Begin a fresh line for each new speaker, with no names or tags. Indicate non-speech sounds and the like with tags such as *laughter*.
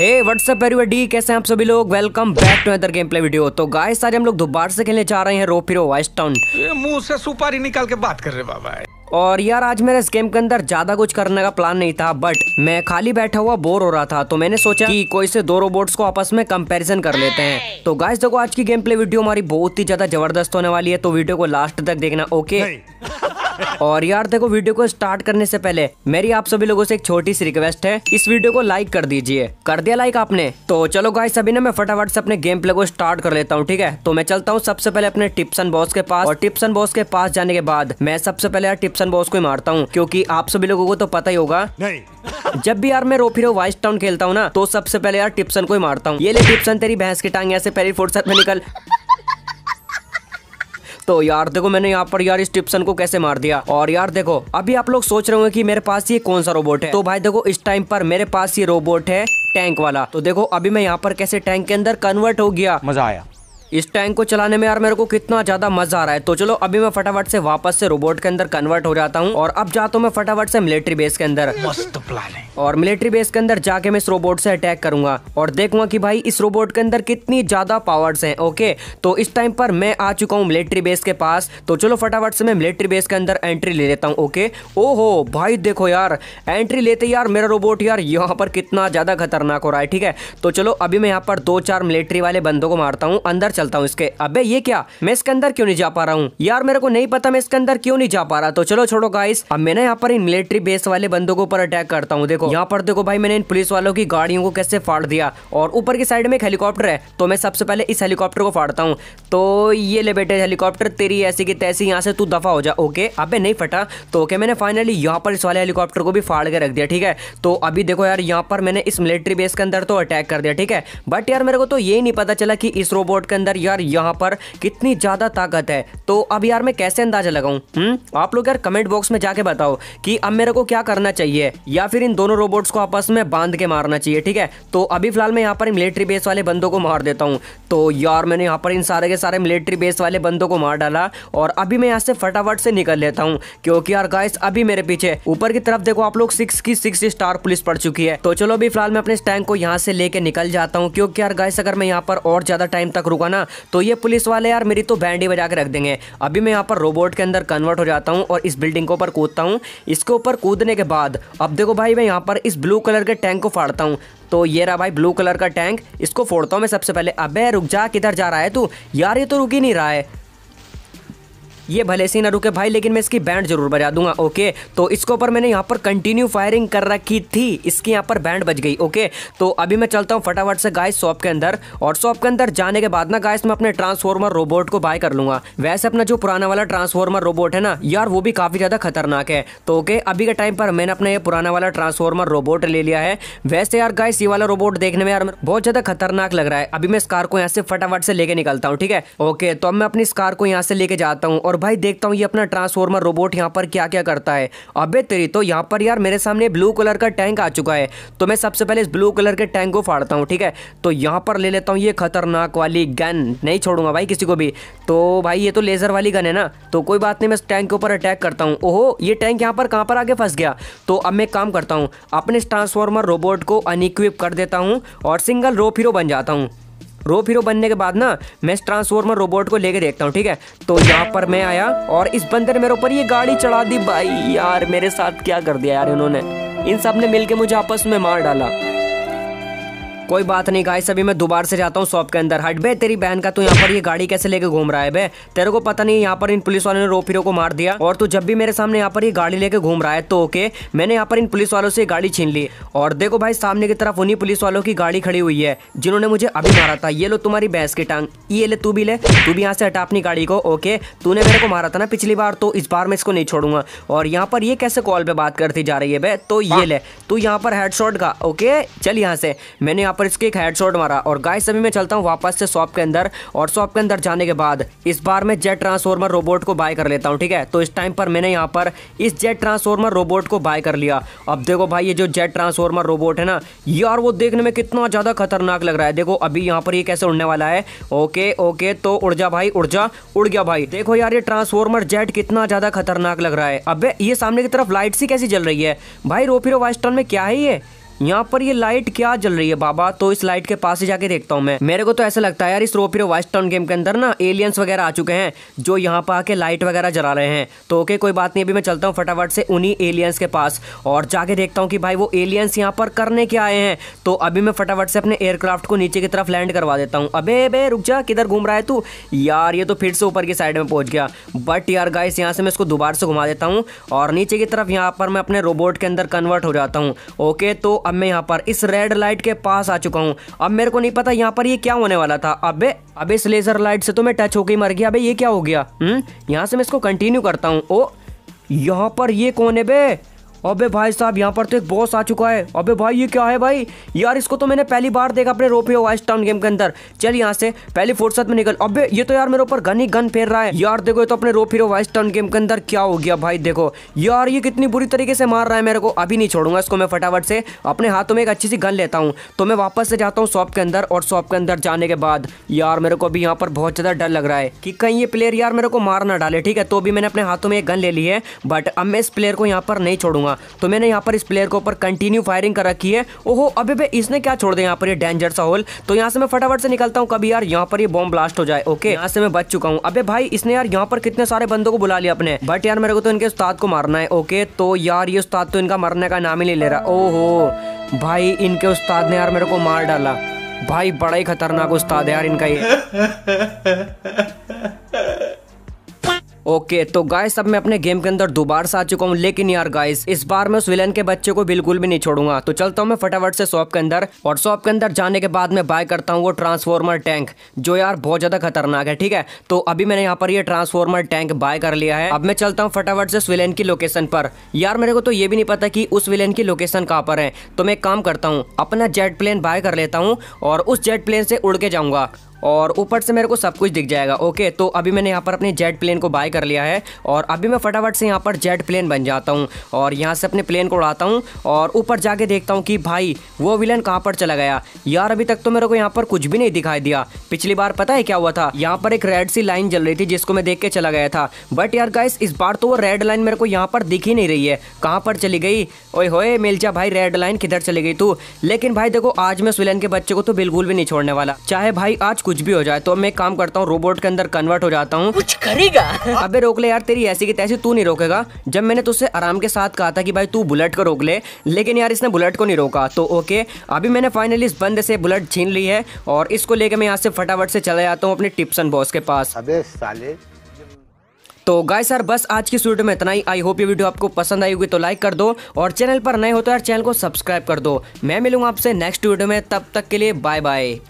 हे WhatsApp D कैसे हैं आप सभी लोग welcome back to other game play video तो गाय सारे हम लोग दोबारा से खेलने जा रहे हैं रोपिरो वाइस टाउन मुंह से सुपारी निकाल के बात कर रहे बाबा और यार आज मेरे इस गेम के अंदर ज्यादा कुछ करने का प्लान नहीं था बट मैं खाली बैठा हुआ बोर हो रहा था तो मैंने सोचा कि कोई से दो रोबोट्स को आपस में कंपैरिजन कर लेते हैं तो गाइस देखो आज की गेम प्ले वीडियो हमारी बहुत ही ज्यादा जबरदस्त होने वाली है तो वीडियो को लास्ट तक देखना ओके और यार देखो वीडियो को स्टार्ट करने से पहले मेरी आप सभी लोगों से एक छोटी सी रिक्वेस्ट है इस वीडियो को लाइक कर दीजिए कर दिया लाइक आपने तो चलो गाइस सभी ने मैं फटाफट से अपने गेम प्ले को स्टार्ट कर लेता हूँ ठीक है तो मैं चलता हूँ सबसे पहले अपने टिप्सन बॉस के पास और टिप्सन बॉस के पास जाने के बाद मैं सबसे पहले यार टिप्सन बॉस को ही मारता हूँ क्यूँकी आप सभी लोगों को तो पता ही होगा जब भी यार मैं रोफी रो वाइस टाउन खेलता हूँ ना तो सबसे पहले यार टिप्सन को ही मारता हूँ ये ले टिप्सन तेरी भैंस की टांग ऐसे से पहली फुर्सत में निकल तो यार देखो मैंने यहाँ पर यार इस टिप्सन को कैसे मार दिया और यार देखो अभी आप लोग सोच रहे हो की मेरे पास ये कौन सा रोबोट है तो भाई देखो इस टाइम पर मेरे पास ये रोबोट है टैंक वाला तो देखो अभी मैं यहाँ पर कैसे टैंक के अंदर कन्वर्ट हो गया मजा आया इस टैंक को चलाने में यार मेरे को कितना ज्यादा मजा आ रहा है तो चलो अभी मैं फटाफट से वापस से रोबोट के अंदर कन्वर्ट हो जाता हूँ और अब जाता हूँ मैं फटाफट से मिलिट्री बेस के अंदर मस्त प्लान है और मिलिट्री बेस के अंदर जाके मैं इस रोबोट से अटैक करूंगा और देखूंगा की भाई इस रोबोट के अंदर कितनी ज्यादा पावर्स है ओके तो इस टाइम पर मैं आ चुका हूँ मिलिट्री बेस के पास तो चलो फटाफट से मैं मिलिट्री बेस के अंदर एंट्री ले लेता हूँ ओके ओहो भाई देखो यार एंट्री लेते यार मेरा रोबोट यार यहाँ पर कितना ज्यादा खतरनाक हो रहा है ठीक है तो चलो अभी मैं यहाँ पर दो चार मिलिट्री वाले बंदों को मारता हूँ अंदर चलता हूँ इसके अबे ये क्या मैं इसके अंदर क्यों नहीं जा पा रहा हूँ यार मेरे को नहीं पता मैं इसके अंदर क्यों नहीं जा पा रहा तो चलो छोड़ो गाइस अब मैं यहाँ पर इन मिलिट्री बेस वाले बंदों के ऊपर अटैक करता हूँ देखो यहाँ पर देखो भाई मैंने इन पुलिस वालों की गाड़ियों को कैसे फाड़ दिया और ऊपर की साइड में एक हेलीकॉप्टर है तो मैं सबसे पहले इस हेलीकॉप्टर को फाड़ता हूँ तो ये ले बेटे हेलीकॉप्टर तेरी ऐसी की तैसी यहाँ से तू दफा हो जा ओके अबे नहीं फटा तो ओके मैंने फाइनली यहाँ पर इस वाले हेलीकॉप्टर को भी फाड़ के रख दिया ठीक है तो अभी देखो यार यहाँ पर मैंने इस मिलिट्री बेस के अंदर तो अटैक कर दिया ठीक है बट यार मेरे को तो ये नहीं पता चला कि इस रोबोट के अंदर अंदर यार यहाँ पर कितनी ज़्यादा ताकत है तो अब यार मैं कैसे अंदाज़ा लगाऊ हम्म? आप लोग यार कमेंट बॉक्स में जाके बताओ कि अब मेरे को क्या करना चाहिए या फिर इन दोनों रोबोट्स को आपस में बांध के मारना चाहिए ठीक है तो अभी फिलहाल मैं यहाँ पर मिलिट्री बेस वाले बंदों को मार देता हूँ तो यार मैंने यहाँ पर इन सारे के सारे मिलिट्री बेस वाले बंदों को मार डाला और अभी मैं यहाँ से फटाफट से निकल लेता हूँ क्योंकि यार गाइस अभी मेरे पीछे ऊपर की तरफ देखो आप लोग सिक्स की सिक्स स्टार पुलिस पड़ चुकी है तो चलो अभी फिलहाल मैं अपने टैंक को यहाँ से लेके निकल जाता हूँ क्योंकि यार गाइस अगर मैं यहाँ पर और ज़्यादा टाइम तक रुका ना तो ये पुलिस वाले यार मेरी तो बैंड ही बजा के रख देंगे अभी मैं यहाँ पर रोबोट के अंदर कन्वर्ट हो जाता हूँ और इस बिल्डिंग के ऊपर कूदता हूँ इसके ऊपर कूदने के बाद अब देखो भाई मैं यहाँ पर इस ब्लू कलर के टैंक को फाड़ता हूँ तो ये रहा भाई ब्लू कलर का टैंक इसको फोड़ता हूँ मैं सबसे पहले अबे रुक जा किधर जा रहा है तू यार ये तो रुक ही नहीं रहा है ये भले से ना रुके भाई लेकिन मैं इसकी बैंड जरूर बजा दूंगा ओके तो इसके ऊपर मैंने यहाँ पर कंटिन्यू फायरिंग कर रखी थी इसकी यहाँ पर बैंड बज गई ओके तो अभी मैं चलता हूँ फटाफट से गाइस शॉप के अंदर और शॉप के अंदर जाने के बाद ना गाइस मैं अपने ट्रांसफॉर्मर रोबोट को बाय कर लूंगा वैसे अपना जो पुराना वाला ट्रांसफॉर्मर रोबोट है ना यार वो भी काफ़ी ज़्यादा खतरनाक है तो ओके अभी के टाइम पर मैंने अपना ये पुराना वाला ट्रांसफॉर्मर रोबोट ले लिया है वैसे यार गाइस ये वाला रोबोट देखने में यार बहुत ज़्यादा खतरनाक लग रहा है अभी मैं इस कार को यहाँ से फटाफट से लेके निकलता हूँ ठीक है ओके तो अब मैं अपनी इस कार को यहाँ से लेके जाता हूँ और भाई देखता हूँ ये अपना ट्रांसफॉर्मर रोबोट यहाँ पर क्या क्या करता है अबे तेरी तो यहाँ पर यार मेरे सामने ब्लू कलर का टैंक आ चुका है तो मैं सबसे पहले इस ब्लू कलर के टैंक को फाड़ता हूँ ठीक है तो यहाँ पर ले लेता हूँ ये खतरनाक वाली गन नहीं छोड़ूंगा भाई किसी को भी तो भाई ये तो लेज़र वाली गन है ना तो कोई बात नहीं मैं इस टैंक के ऊपर अटैक करता हूँ ओहो ये टैंक यहाँ पर कहाँ पर आगे फंस गया तो अब मैं काम करता हूँ अपने ट्रांसफॉर्मर रोबोट को अनइक्विप कर देता हूँ और सिंगल रोप हीरो बन जाता हूँ रोप हीरो बनने के बाद ना मैं इस ट्रांसफॉर्मर रोबोट को लेके देखता हूँ ठीक है तो यहाँ पर मैं आया और इस बंदर ने मेरे ऊपर ये गाड़ी चढ़ा दी भाई यार मेरे साथ क्या कर दिया यार इन्होंने इन सब ने मिलकर मुझे आपस में मार डाला कोई बात नहीं गाइस अभी मैं दोबारा से जाता हूँ शॉप के अंदर हट बे तेरी बहन का तू यहाँ पर ये गाड़ी कैसे लेके घूम रहा है बे तेरे को पता नहीं यहाँ पर इन पुलिस वालों ने रो हीरो को मार दिया और तू जब भी मेरे सामने यहाँ पर ये गाड़ी लेके घूम रहा है तो ओके मैंने यहाँ पर इन पुलिस वालों से गाड़ी छीन ली और देखो भाई सामने की तरफ उन्हीं पुलिस वालों की गाड़ी खड़ी हुई है जिन्होंने मुझे अभी मारा था ये लो तुम्हारी बैंस की टांग ये ले तू भी ले तू भी यहाँ से हटा अपनी गाड़ी को ओके तूने मेरे को मारा था ना पिछली बार तो इस बार मैं इसको नहीं छोड़ूंगा और यहाँ पर ये कैसे कॉल पे बात करती जा रही है बे तो ये हाँ। ले तू यहाँ पर हेड का ओके चल यहाँ से मैंने यहाँ पर इसके एक हेडशॉट मारा और गाइस अभी मैं चलता हूँ वापस से शॉप के अंदर और शॉप के अंदर जाने के बाद इस बार मैं जेट ट्रांसफॉर्मर रोबोट को बाय कर लेता हूँ ठीक है तो इस टाइम पर मैंने यहाँ पर इस जेट ट्रांसफॉर्मर रोबोट को बाय कर लिया अब देखो भाई ये जो जेट ट्रांसफॉर्मर रोबोट है ना यार वो देखने में कितना ज़्यादा खतरनाक लग रहा है देखो अभी यहाँ पर ये कैसे उड़ने वाला है ओके ओके तो उड़ जा भाई उड़ जा उड़ गया भाई देखो यार ये ट्रांसफॉर्मर जेट कितना ज़्यादा खतरनाक लग रहा है अब ये सामने की तरफ लाइट सी कैसी जल रही है भाई रोफिरो वाइस्टन में क्या है ये यहाँ पर ये लाइट क्या जल रही है बाबा तो इस लाइट के पास ही जाके देखता हूँ मैं मेरे को तो ऐसा लगता है यार इस रोपीरो वाइस टाउन गेम के अंदर ना एलियंस वगैरह आ चुके हैं जो यहाँ पर आके लाइट वगैरह जला रहे हैं तो ओके कोई बात नहीं अभी मैं चलता हूँ फटाफट से उन्हीं एलियंस के पास और जाके देखता हूँ कि भाई वो एलियंस यहाँ पर करने के आए हैं तो अभी मैं फटाफट से अपने एयरक्राफ्ट को नीचे की तरफ लैंड करवा देता हूँ अबे अबे रुक जा किधर घूम रहा है तू यार ये तो फिर से ऊपर की साइड में पहुँच गया बट यार गाइस यहाँ से मैं इसको दोबारा से घुमा देता हूँ और नीचे की तरफ यहाँ पर मैं अपने रोबोट के अंदर कन्वर्ट हो जाता हूँ ओके तो अब मैं यहाँ पर इस रेड लाइट के पास आ चुका हूँ अब मेरे को नहीं पता यहाँ पर ये क्या होने वाला था अबे अब इस लेजर लाइट से तो मैं टच होकर मर गया अबे ये क्या हो गया हम्म यहाँ से मैं इसको कंटिन्यू करता हूँ ओ यहाँ पर ये कौन है बे अबे भाई साहब यहाँ पर तो एक बॉस आ चुका है अबे भाई ये क्या है भाई यार इसको तो मैंने पहली बार देखा अपने रोपे वाइस टाउन गेम के अंदर चल यहाँ से पहली फुर्सत में निकल अबे ये तो यार मेरे ऊपर गन ही गन फेर रहा है यार देखो ये तो अपने रोपी वाइस टाउन गेम के अंदर क्या हो गया भाई देखो यार ये कितनी बुरी तरीके से मार रहा है मेरे को अभी नहीं छोड़ूंगा इसको मैं फटाफट से अपने हाथों में एक अच्छी सी गन लेता हूँ तो मैं वापस से जाता हूँ शॉप के अंदर और शॉप के अंदर जाने के बाद यार मेरे को अभी यहाँ पर बहुत ज़्यादा डर लग रहा है कि कहीं ये प्लेयर यार मेरे को मार ना डाले ठीक है तो भी मैंने अपने हाथों में एक गन ले ली है बट अब मैं इस प्लेयर को यहाँ पर नहीं छोड़ूंगा करूंगा तो मैंने यहाँ पर इस प्लेयर के ऊपर कंटिन्यू फायरिंग कर रखी है ओहो अबे बे इसने क्या छोड़ दिया यहाँ पर ये डेंजर सा होल तो यहाँ से मैं फटाफट से निकलता हूँ कभी यार यहाँ पर ये बॉम्ब ब्लास्ट हो जाए ओके यहाँ से मैं बच चुका हूँ अबे भाई इसने यार यहाँ पर कितने सारे बंदों को बुला लिया अपने बट यार मेरे को तो इनके उस्ताद को मारना है ओके तो यार ये उस्ताद तो इनका मरने का नाम ही नहीं ले रहा ओहो भाई इनके उस्ताद ने यार मेरे को मार डाला भाई बड़ा ही खतरनाक उस्ताद है यार इनका ये *laughs* ओके तो गाइस अब मैं अपने गेम के अंदर दोबारा से आ चुका हूँ लेकिन यार गाइस इस बार मैं उस विलन के बच्चे को बिल्कुल भी नहीं छोड़ूंगा तो चलता हूँ मैं फटाफट से शॉप के अंदर और शॉप के अंदर जाने के बाद मैं बाय करता हूँ वो ट्रांसफॉर्मर टैंक जो यार बहुत ज्यादा खतरनाक है ठीक है तो अभी मैंने यहाँ पर ये ट्रांसफॉर्मर टैंक बाय कर लिया है अब मैं चलता हूँ फटाफट से उस विलेन की लोकेशन पर यार मेरे को तो ये भी नहीं पता की उस विलेन की लोकेशन कहाँ पर है तो मैं एक काम करता हूँ अपना जेट प्लेन बाय कर लेता हूँ और उस जेट प्लेन से उड़ के जाऊंगा और ऊपर से मेरे को सब कुछ दिख जाएगा ओके तो अभी मैंने यहाँ पर अपने जेट प्लेन को बाय कर लिया है और अभी मैं फटाफट से यहाँ पर जेट प्लेन बन जाता हूँ और यहाँ से अपने प्लेन को उड़ाता हूँ और ऊपर जाके देखता हूँ कि भाई वो विलन कहाँ पर चला गया यार अभी तक तो मेरे को यहाँ पर कुछ भी नहीं दिखाई दिया पिछली बार पता है क्या हुआ था यहाँ पर एक रेड सी लाइन जल रही थी जिसको मैं देख के चला गया था बट यार गाइस इस बार तो वो रेड लाइन मेरे को यहाँ पर दिख ही नहीं रही है कहाँ पर चली गई ओए होए जा भाई रेड लाइन किधर चली गई तू लेकिन भाई देखो आज मैं उस विलन के बच्चे को तो बिल्कुल भी नहीं छोड़ने वाला चाहे भाई आज कुछ भी हो जाए तो मैं काम करता हूँ रोबोट के अंदर कन्वर्ट हो जाता हूँ कुछ करेगा अबे रोक ले यार तेरी ऐसी की तैसी तू नहीं रोकेगा जब मैंने तुझसे आराम के साथ कहा था कि भाई तू बुलेट को रोक ले लेकिन यार इसने बुलेट को नहीं रोका तो ओके अभी मैंने फाइनली इस बंद से बुलेट छीन ली है और इसको लेकर मैं यहाँ से फटाफट से चला जाता हूँ अपने टिप्सन बॉस के पास अबे साले तो गाय सर बस आज की वीडियो में इतना ही आई होप ये वीडियो आपको पसंद आई होगी तो लाइक कर दो और चैनल पर नए हो तो यार चैनल को सब्सक्राइब कर दो मैं मिलूंगा आपसे नेक्स्ट वीडियो में तब तक के लिए बाय बाय